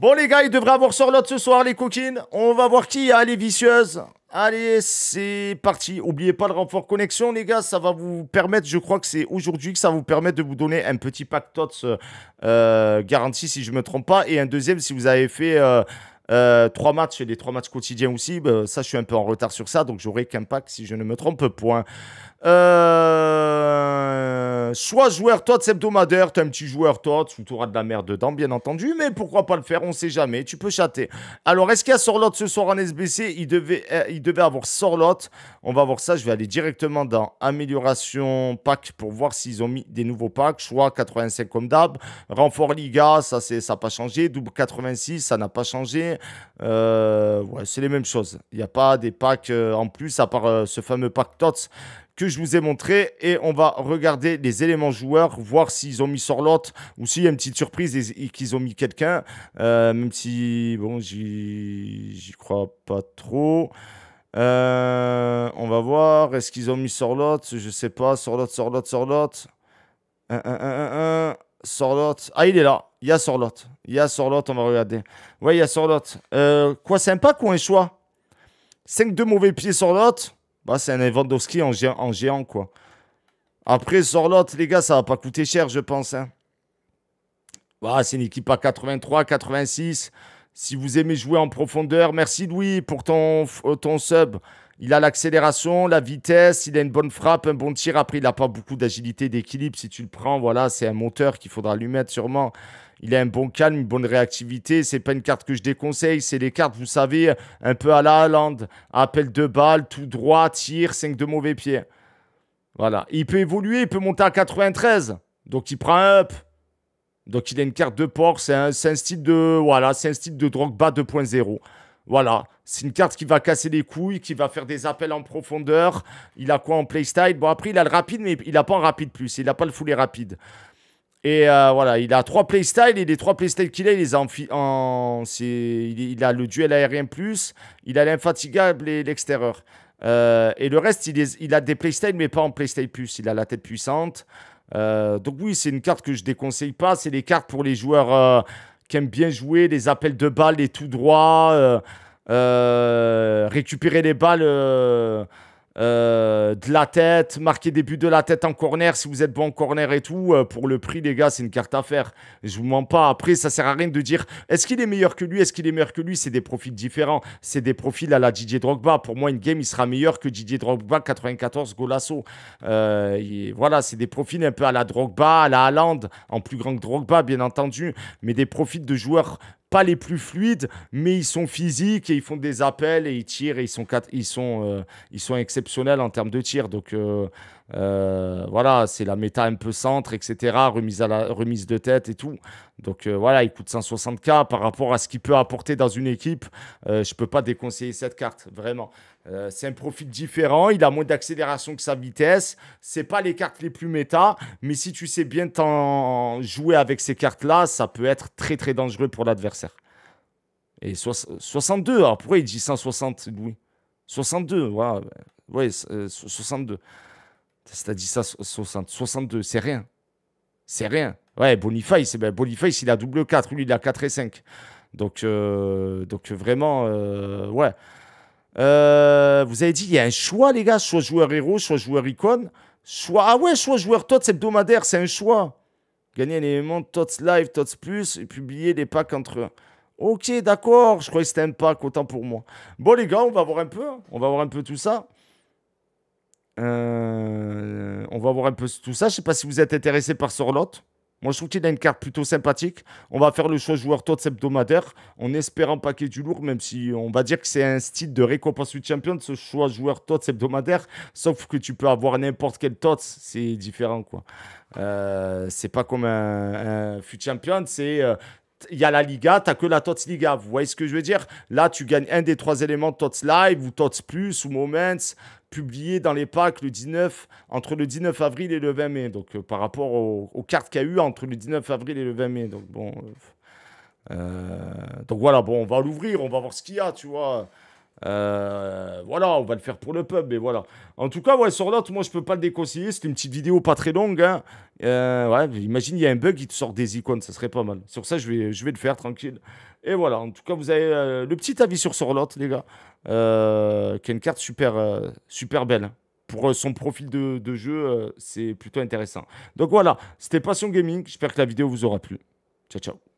Bon, les gars, il devrait avoir sur l'autre ce soir, les coquines. On va voir qui. Allez, vicieuse. Allez, c'est parti. Oubliez pas le renfort connexion, les gars. Ça va vous permettre, je crois que c'est aujourd'hui que ça vous permet de vous donner un petit pack TOTS euh, garanti, si je ne me trompe pas. Et un deuxième, si vous avez fait... Euh, euh, trois matchs et les trois matchs quotidiens aussi. Bah, ça, je suis un peu en retard sur ça, donc j'aurai qu'un pack si je ne me trompe point. Euh... Choix euh, soit joueur TOTS hebdomadaire, t'es un petit joueur TOTS où auras de la merde dedans, bien entendu, mais pourquoi pas le faire, on sait jamais, tu peux chatter. Alors, est-ce qu'il y a Sorlotte ce soir en SBC il devait, euh, il devait avoir Sorlotte. On va voir ça, je vais aller directement dans Amélioration Pack pour voir s'ils ont mis des nouveaux packs. Choix 85 comme d'hab, Renfort Liga, ça n'a pas changé, Double 86, ça n'a pas changé. Euh, c'est les mêmes choses. Il n'y a pas des packs en plus, à part ce fameux pack TOTS que je vous ai montré et on va regarder les éléments joueurs, voir s'ils ont mis Sorlotte ou s'il y a une petite surprise et, qu'ils ont mis quelqu'un, euh, même si, bon, j'y crois pas trop. Euh, on va voir, est-ce qu'ils ont mis Sorlotte Je sais pas, Sorlotte, Sorlotte, Sorlotte. 1, Sorlotte. Ah, il est là. Il y a Sorlotte. Il y a Sorlotte, on va regarder. Ouais, il y a Sorlotte. Euh, quoi sympa, quoi un choix 5 de mauvais pieds Sorlotte. Bah, c'est un Lewandowski en géant, quoi. Après, sur les gars, ça va pas coûter cher, je pense. Hein. Bah, c'est une équipe à 83, 86. Si vous aimez jouer en profondeur, merci Louis pour ton, euh, ton sub. Il a l'accélération, la vitesse, il a une bonne frappe, un bon tir. Après, il n'a pas beaucoup d'agilité, d'équilibre. Si tu le prends, voilà, c'est un monteur qu'il faudra lui mettre sûrement. Il a un bon calme, une bonne réactivité. Ce n'est pas une carte que je déconseille. C'est les cartes, vous savez, un peu à la Hollande. Appel de balle, tout droit, tir, 5 de mauvais pieds. Voilà. Il peut évoluer, il peut monter à 93. Donc, il prend un up. Donc, il a une carte de port. C'est un, style de, voilà, c'est un style de bas 2.0. Voilà, c'est une carte qui va casser les couilles, qui va faire des appels en profondeur. Il a quoi en playstyle Bon, après, il a le rapide, mais il n'a pas en rapide plus. Il n'a pas le foulé rapide. Et euh, voilà, il a trois playstyles. Et les trois playstyles qu'il a, il a en. il, a le duel aérien plus. Il a l'infatigable et l'extérieur. Euh, et le reste, il, a des playstyles, mais pas en playstyle plus. Il a la tête puissante. Euh, donc, oui, c'est une carte que je déconseille pas. C'est les cartes pour les joueurs qui aime bien jouer les appels de balles, et tout droits, euh, euh, récupérer les balles euh, euh, de la tête, marquer des buts de la tête en corner si vous êtes bon en corner et tout. Euh, pour le prix, les gars, c'est une carte à faire. Je vous mens pas. Après, ça sert à rien de dire est-ce qu'il est meilleur que lui Est-ce qu'il est meilleur que lui C'est des profils différents. C'est des profils à la Didier Drogba. Pour moi, une game, il sera meilleur que Didier Drogba 94 Golasso. Euh, voilà, c'est des profils un peu à la Drogba, à la Haaland, en plus grand que Drogba, bien entendu, mais des profils de joueurs pas les plus fluides, mais ils sont physiques et ils font des appels et ils tirent et ils sont, quatre, ils sont, euh, ils sont exceptionnels en termes de tir. Donc, euh, euh, voilà, c'est la méta un peu centre, etc. Remise, à la, remise de tête et tout. Donc euh, voilà, il coûte 160K par rapport à ce qu'il peut apporter dans une équipe. Euh, je ne peux pas déconseiller cette carte, vraiment. c'est un profit différent, il a moins d'accélération que sa vitesse. C'est pas les cartes les plus méta, mais si tu sais bien t'en jouer avec ces cartes-là, ça peut être très très dangereux pour l'adversaire. Et 62, alors pourquoi il dit 160, Louis 62, voilà. Oui, 62 c'est-à-dire ça, 62, c'est rien. C'est rien. Ouais, Boniface, eh ben, Boniface, il a double 4. Lui, il a 4 et 5. Donc, euh, donc vraiment, euh, ouais. Euh, vous avez dit, il y a un choix, les gars. Soit joueur héros, soit joueur icône. Soit, ah ouais, soit joueur TOTS hebdomadaire, c'est un choix. Gagner un élément TOTS Live, TOTS Plus, et publier des packs entre eux. Ok, d'accord, je croyais que c'était un pack, autant pour moi. Bon, les gars, on va voir un peu. Hein. On va voir un peu tout ça. Euh, on va voir un peu tout ça. Je ne sais pas si vous êtes intéressé par Sorlot. Moi, je trouve qu'il a une carte plutôt sympathique. On va faire le choix joueur tot hebdomadaire en espérant paquet du lourd, même si on va dire que c'est un style de récompense fut champion de ce choix joueur tot hebdomadaire. Sauf que tu peux avoir n'importe quel tot, c'est différent quoi. Euh, c'est pas comme un, fut champion, c'est euh, il y a la Liga, tu n'as que la TOTS Liga. Vous voyez ce que je veux dire Là, tu gagnes un des trois éléments TOTS Live ou TOTS Plus ou Moments publié dans les packs le 19, entre le 19 avril et le 20 mai. Donc, euh, par rapport aux cartes qu'il y a eu entre le 19 avril et le 20 mai. Donc, bon. Euh, euh, donc, voilà, bon, on va l'ouvrir, on va voir ce qu'il y a, tu vois. voilà, on va le faire pour le pub, mais voilà. En tout cas, ouais, sur l'autre, moi, je peux pas le déconseiller. C'est une petite vidéo pas très longue, hein. Euh, ouais, imagine, il y a un bug, qui te sort des icônes, ça serait pas mal. Sur ça, je vais, je vais le faire tranquille. Et voilà, en tout cas, vous avez euh, le petit avis sur Sorlotte les gars, euh, qui est une carte super, super belle. Pour son profil de, de jeu, c'est plutôt intéressant. Donc voilà, c'était Passion Gaming. J'espère que la vidéo vous aura plu. Ciao, ciao.